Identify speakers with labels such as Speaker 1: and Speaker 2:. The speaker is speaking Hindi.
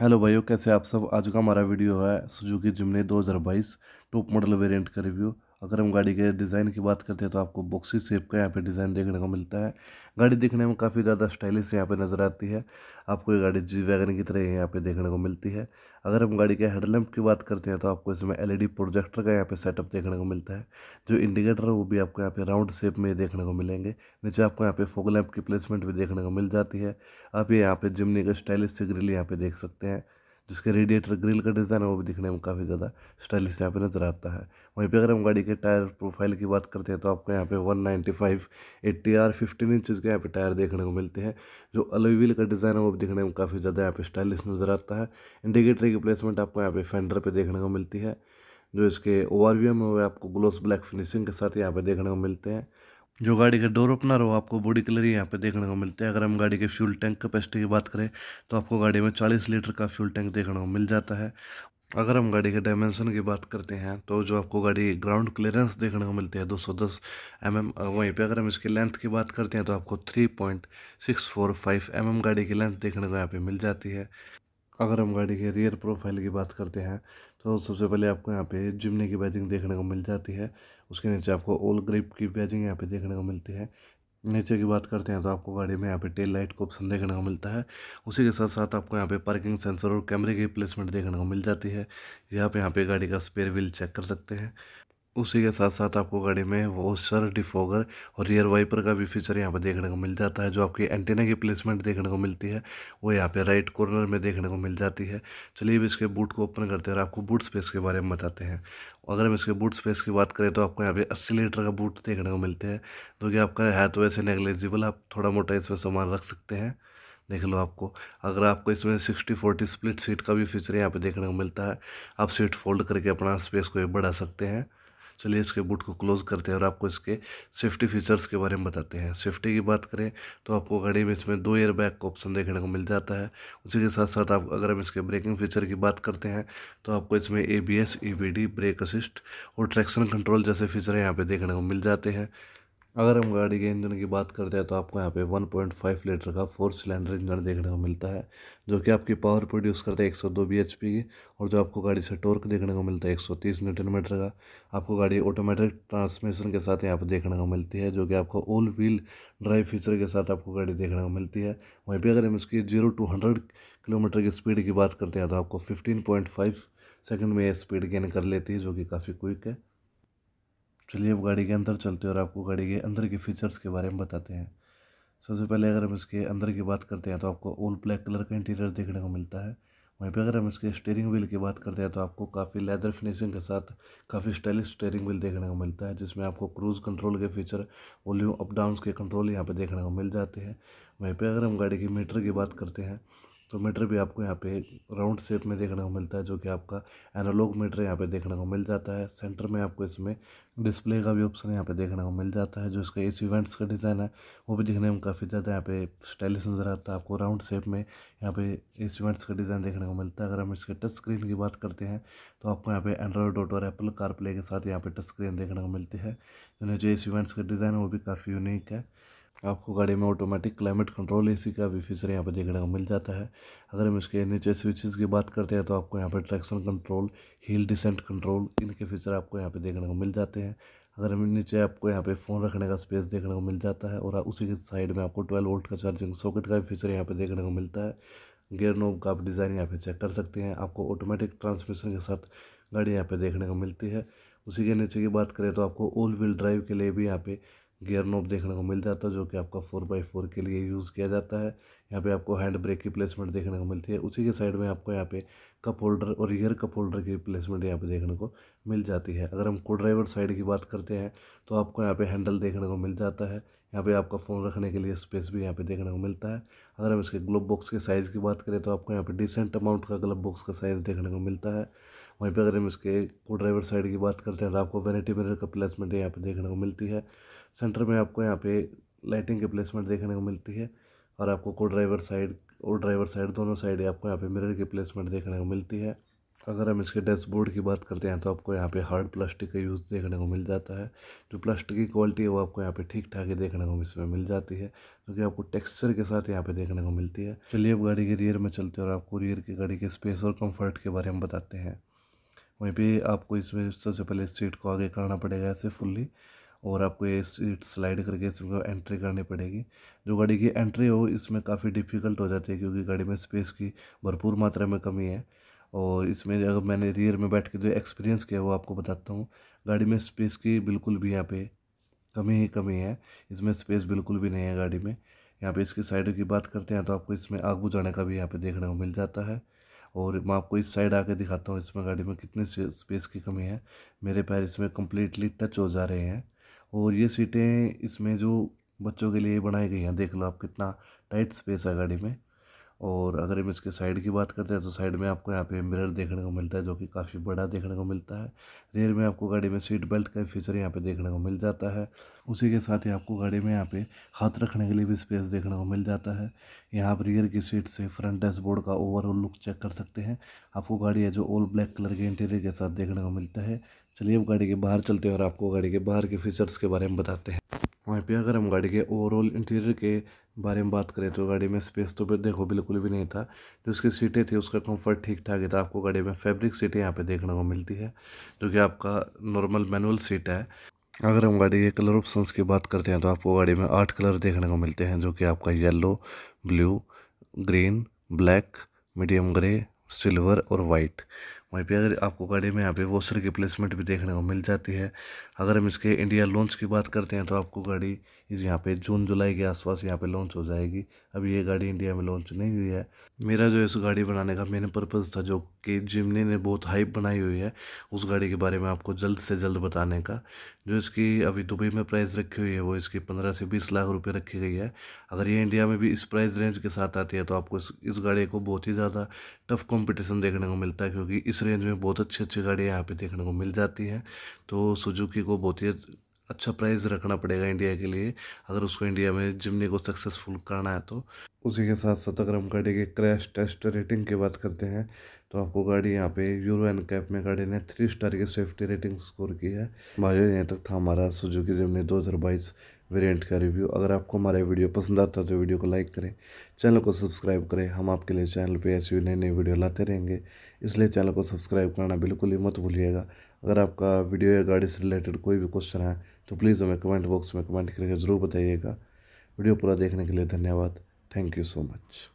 Speaker 1: हेलो भाइयों कैसे आप सब आज का हमारा वीडियो है Suzuki Jimny 2022 top model variant का रिव्यू अगर हम गाड़ी के डिज़ाइन की बात करते हैं तो आपको बॉक्सी शेप का यहाँ पे डिज़ाइन देखने को मिलता है गाड़ी देखने में काफ़ी ज़्यादा स्टाइलिश यहाँ पे नज़र आती है आपको ये गाड़ी जी वैगन की तरह यहाँ पे देखने को मिलती है अगर हम गाड़ी के हेडलैम्प की बात करते हैं तो आपको इसमें एल प्रोजेक्टर का यहाँ पर सेटअप देखने को मिलता है जो इंडिकेटर है वो भी आपको यहाँ पर राउंड शेप में देखने को मिलेंगे नीचे आपको यहाँ पे फोक की प्लेसमेंट भी देखने को मिल जाती है आप ये यहाँ पर जिमनी का स्टाइलिश से ग्रिल यहाँ पे देख सकते हैं जिसके रेडिएटर ग्रिल का डिज़ाइन है वो भी दिखने में काफ़ी ज़्यादा स्टाइलिश यहाँ पे नज़र आता है वहीं पे अगर हम गाड़ी के टायर प्रोफाइल की बात करते हैं तो आपको यहाँ पे 195 एट्टी आर फिफ्टीन इंचज़ के यहाँ पे टायर देखने को मिलते हैं जो अलवी व्हील का डिज़ाइन है वो भी दिखने में काफ़ी ज़्यादा यहाँ पे स्टाइलिश नज़र आता है इंडिकेटर की प्लेसमेंट आपको यहाँ पे फेंडर पर देखने को मिलती है जो इसके ओ आर वी एम है वो आपको ग्लोस ब्लैक फिनिशिंग के साथ यहाँ पर देखने को मिलते हैं जो गाड़ी का डोर ओपनर हो आपको बॉडी कलर ही यहाँ पे देखने को मिलते हैं अगर हम गाड़ी के फ्यूल टैंक कैपेसिटी की बात करें तो आपको गाड़ी में 40 लीटर का फ्यूल टैंक देखने को मिल जाता है अगर हम गाड़ी के डायमेंशन की बात करते हैं तो जो आपको गाड़ी ग्राउंड क्लियरेंस देखने को मिलती है 210 सौ दस एम एम वहीं पर अगर हम इसकी लेंथ की बात करते हैं तो आपको 3.645 पॉइंट mm गाड़ी की लेंथ देखने को यहाँ पे मिल जाती है अगर हम गाड़ी के रियर प्रोफाइल की बात करते हैं तो सबसे पहले आपको यहाँ पे जिमने की बैजिंग देखने को मिल जाती है उसके नीचे आपको ओल ग्रिप की बैजिंग यहाँ पे देखने को मिलती है नीचे की बात करते हैं तो आपको गाड़ी में यहाँ पे टेल लाइट का ऑप्शन देखने को मिलता है उसी के साथ साथ आपको यहाँ पे पार्किंग सेंसर और कैमरे की प्लेसमेंट देखने को मिल जाती है यहाँ पे यहाँ पे गाड़ी का स्पेयर व्हील चेक कर सकते हैं उसी के साथ साथ आपको गाड़ी में वॉशर डिफोगर और रियर वाइपर का भी फीचर यहाँ पर देखने को मिल जाता है जो आपकी एंटीना की प्लेसमेंट देखने को मिलती है वो यहाँ पे राइट कॉर्नर में देखने को मिल जाती है चलिए अब इसके बूट को ओपन करते हैं और आपको बूट स्पेस के बारे में बताते हैं अगर हम इसके बूट स्पेस की बात करें तो आपको यहाँ पे अस्सी लीटर का बूट देखने को मिलते हैं जो कि आपका है तो वैसे नेग्लेजिबल आप थोड़ा मोटा इसमें सामान रख सकते हैं देख लो आपको अगर आपको इसमें सिक्सटी फोर्टी स्प्लिट सीट का भी फीचर यहाँ पर देखने को मिलता है आप सीट फोल्ड करके अपना स्पेस को बढ़ा सकते हैं चलिए इसके बूट को क्लोज़ करते हैं और आपको इसके सेफ्टी फीचर्स के बारे में बताते हैं सेफ्टी की बात करें तो आपको गाड़ी में इसमें दो एयरबैग का ऑप्शन देखने को मिल जाता है उसी के साथ साथ आप अगर हम इसके ब्रेकिंग फीचर की बात करते हैं तो आपको इसमें A B S brake assist और ट्रैक्शन कंट्रोल जैसे फीचर यहाँ पर देखने को मिल जाते हैं अगर हम गाड़ी के इंजन की बात करते हैं तो आपको यहाँ पे 1.5 लीटर का फोर सिलेंडर इंजन देखने को मिलता है जो कि आपकी पावर प्रोड्यूस करता है 102 bhp की और जो आपको गाड़ी से टॉर्क देखने को मिलता है 130 न्यूटन मीटर का आपको गाड़ी ऑटोमेटिक ट्रांसमिशन के साथ यहाँ पे देखने को मिलती है जो कि आपको ऑल व्हील ड्राइव फीचर के साथ आपको गाड़ी देखने को मिलती है वहीं पर अगर हम इसकी जीरो टू हंड्रेड किलोमीटर की स्पीड की बात करते हैं तो आपको फिफ्टीन पॉइंट फाइव सेकेंड में स्पीड गेन कर लेती है जो कि काफ़ी क्विक है चलिए अब गाड़ी के अंदर चलते हैं और आपको गाड़ी के अंदर के फीचर्स के बारे में बताते हैं सबसे पहले अगर हम इसके अंदर की बात करते हैं तो आपको ऑल ब्लैक कलर का इंटीरियर देखने को मिलता है वहीं पर अगर हम इसके स्टेयरिंग व्हील की बात करते हैं तो आपको काफ़ी लेदर फिनिशिंग के साथ काफ़ी स्टाइलिश स्टेयरिंग व्हील देखने को मिलता है जिसमें आपको क्रूज़ कंट्रोल के फीचर वॉल्यूम अप डाउन के कंट्रोल यहाँ पर देखने को मिल जाते हैं वहीं पर अगर हम गाड़ी की मीटर की बात करते हैं तो मीटर भी आपको यहाँ पे राउंड शेप में देखने को मिलता है जो कि आपका एनालॉग मीटर यहाँ पे देखने को मिल जाता है सेंटर में आपको इसमें डिस्प्ले का भी ऑप्शन यहाँ पे देखने को मिल जाता है जो इसका एसी इवेंट्स का डिज़ाइन है वो भी दिखने में काफ़ी ज़्यादा यहाँ पे स्टाइलिश नज़र आता है आपको राउंड शेप में यहाँ पे एसी इवेंट्स का डिज़ाइन देखने को मिलता है अगर हम इसके टच स्क्रीन की बात करते हैं तो आपको यहाँ पे एंड्रॉयड ऑटो और एप्पल कारप्ले के साथ यहाँ पे टच स्क्रीन देखने को मिलती है जो एसी इवेंट्स का डिज़ाइन है वो भी काफ़ी यूनिक है आपको गाड़ी में ऑटोमेटिक क्लाइमेट कंट्रोल एसी का भी फीचर यहाँ पर देखने को मिल जाता है अगर हम इसके नीचे स्विचेस स्विचेज़ की बात करते हैं तो आपको यहाँ पर traction control hill descent control इनके फीचर आपको यहाँ पर देखने को मिल जाते हैं अगर हम नीचे आपको यहाँ पे फ़ोन रखने का स्पेस देखने को मिल जाता है और उसी के साइड में आपको ट्वेल्व वोल्ट का चार्जिंग सॉकेट का भी फीचर यहाँ पर देखने को मिलता है गेयर नोब का आप डिज़ाइन यहाँ पे चेक कर सकते हैं आपको ऑटोमेटिक ट्रांसमिशन के साथ गाड़ी यहाँ पर देखने को मिलती है उसी के नीचे की बात करें तो आपको ऑल व्हील ड्राइव के लिए भी यहाँ पे गियर नोब देखने को मिल जाता है जो कि आपका फोर बाई फोर के लिए यूज़ किया जाता है यहाँ पे आपको हैंड ब्रेक की प्लेसमेंट देखने को मिलती है उसी के साइड में आपको यहाँ पे कप होल्डर और ईयर कप होल्डर की प्लेसमेंट यहाँ पे देखने को मिल जाती है अगर हम को ड्राइवर साइड की बात करते हैं तो आपको यहाँ पे हैंडल देखने को मिल जाता है यहाँ पे आपका फ़ोन रखने के लिए स्पेस भी यहाँ पे देखने को मिलता है अगर हम इसके ग्लब बॉक्स के साइज़ की बात करें तो आपको यहाँ पर डिसेंट अमाउंट का ग्लब बॉक्स का साइज़ देखने को मिलता है वहीं पर अगर हम इसके को ड्राइवर साइड की बात करते हैं तो आपको वेनिटी मिरर का प्लेसमेंट यहाँ पर देखने को मिलती है सेंटर में आपको यहाँ पे लाइटिंग की प्लेसमेंट देखने को मिलती है और आपको को ड्राइवर साइड और ड्राइवर साइड दोनों साइड आपको यहाँ पे मिरर की प्लेसमेंट देखने को मिलती है अगर हम इसके डैशबोर्ड की बात करते हैं तो आपको यहाँ पे हार्ड प्लास्टिक का यूज़ देखने को मिल जाता है जो प्लास्टिक की क्वालिटी है वो आपको यहाँ पे ठीक ठाक ही देखने को इसमें मिल जाती है जो कि आपको टेक्सचर के साथ यहाँ पे देखने को मिलती है चलिए अब गाड़ी के रियर में चलते हैं और आपको रियर की गाड़ी के स्पेस और कम्फर्ट के बारे में बताते हैं मे भी आपको इसमें सबसे पहले सीट को आगे करना पड़ेगा ऐसे फुल्ली और आपको ये सीट स्लाइड करके इसको एंट्री करनी पड़ेगी जो गाड़ी की एंट्री हो इसमें काफ़ी डिफ़िकल्ट हो जाती है क्योंकि गाड़ी में स्पेस की भरपूर मात्रा में कमी है और इसमें अगर मैंने रियर में बैठ के जो एक्सपीरियंस किया वो आपको बताता हूँ गाड़ी में स्पेस की बिल्कुल भी यहाँ पे कमी ही कमी है इसमें स्पेस बिल्कुल भी नहीं है गाड़ी में यहाँ पे इसकी साइड की बात करते हैं तो आपको इसमें आग बुझाने का भी यहाँ पे देखने को मिल जाता है और मैं आपको इस साइड आके दिखाता हूँ इसमें गाड़ी में कितनी स्पेस की कमी है मेरे पैर इसमें कम्प्लीटली टच हो जा रहे हैं और ये सीटें इसमें जो बच्चों के लिए बनाई गई हैं देख लो आप कितना टाइट स्पेस है गाड़ी में और अगर हम इसके साइड की बात करते हैं तो साइड में आपको यहाँ पे मिरर देखने को मिलता है जो कि काफ़ी बड़ा देखने को मिलता है रेयर में आपको गाड़ी में सीट बेल्ट का फीचर यहाँ पे देखने को मिल जाता है उसी के साथ ही आपको गाड़ी में यहाँ पे हाथ रखने के लिए भी स्पेस देखने को मिल जाता है यहाँ पर रेयर की सीट से फ्रंट डैशबोर्ड का ओवरऑल लुक चेक कर सकते हैं आपको गाड़ी है जो ऑल ब्लैक कलर के इंटीरियर के साथ देखने को मिलता है चलिए हम गाड़ी के बाहर चलते हैं और आपको गाड़ी के बाहर के फीचर्स के बारे में बताते हैं वहीं पे अगर हम गाड़ी के ओवरऑल इंटीरियर के बारे में बात करें तो गाड़ी में स्पेस तो देखो बिल्कुल भी नहीं था जो उसकी सीटें थी उसका कंफर्ट ठीक ठाक था आपको गाड़ी में फैब्रिक सीटें यहाँ पे देखने को मिलती है जो कि आपका नॉर्मल मैनुअल सीट है अगर हम गाड़ी के कलर ऑप्शंस की बात करते हैं तो आपको गाड़ी में आठ कलर देखने को मिलते हैं जो कि आपका yellow blue green black medium grey silver और वाइट वहीं पे अगर आपको गाड़ी में यहाँ पे वॉशर की प्लेसमेंट भी देखने को मिल जाती है अगर हम इसके इंडिया लॉन्च की बात करते हैं तो आपको गाड़ी इस यहाँ पे जून जुलाई के आसपास यहाँ पे लॉन्च हो जाएगी अभी ये गाड़ी इंडिया में लॉन्च नहीं हुई है मेरा जो इस गाड़ी बनाने का मेन पर्पज़ था जो कि जिमनी ने बहुत हाइप बनाई हुई है उस गाड़ी के बारे में आपको जल्द से जल्द बताने का जो इसकी अभी दुबई में प्राइस रखी हुई है वो इसकी पंद्रह से बीस लाख रुपये रखी गई है अगर ये इंडिया में भी इस प्राइस रेंज के साथ आती है तो आपको इस, इस गाड़ी को बहुत ही ज़्यादा टफ कॉम्पिटिशन देखने को मिलता है क्योंकि इस रेंज में बहुत अच्छी अच्छी गाड़ियाँ यहाँ पे देखने को मिल जाती हैं तो सुजुकी को बहुत ही अच्छा प्राइस रखना पड़ेगा इंडिया के लिए अगर उसको इंडिया में जिमनी को सक्सेसफुल करना है तो उसी के साथ साथ अगर हम गाड़ी के क्रैश टेस्ट रेटिंग की बात करते हैं तो आपको गाड़ी यहाँ पे यूरो एन कैप में गाड़ी ने थ्री स्टार की सेफ्टी रेटिंग स्कोर की है भाई यहाँ तक था हमारा सुजुकी जिमनी दो हज़ार बाईस वेरिएंट का रिव्यू अगर आपको हमारा वीडियो पसंद आता है तो वीडियो को लाइक करें चैनल को सब्सक्राइब करें हम आपके लिए चैनल पे ऐसी नए नए वीडियो लाते रहेंगे इसलिए चैनल को सब्सक्राइब करना बिल्कुल ही मत भूलिएगा अगर आपका वीडियो या गाड़ी से रिलेटेड कोई भी क्वेश्चन है तो प्लीज़ हमें कमेंट बॉक्स में कमेंट करके ज़रूर बताइएगा वीडियो पूरा देखने के लिए धन्यवाद थैंक यू सो मच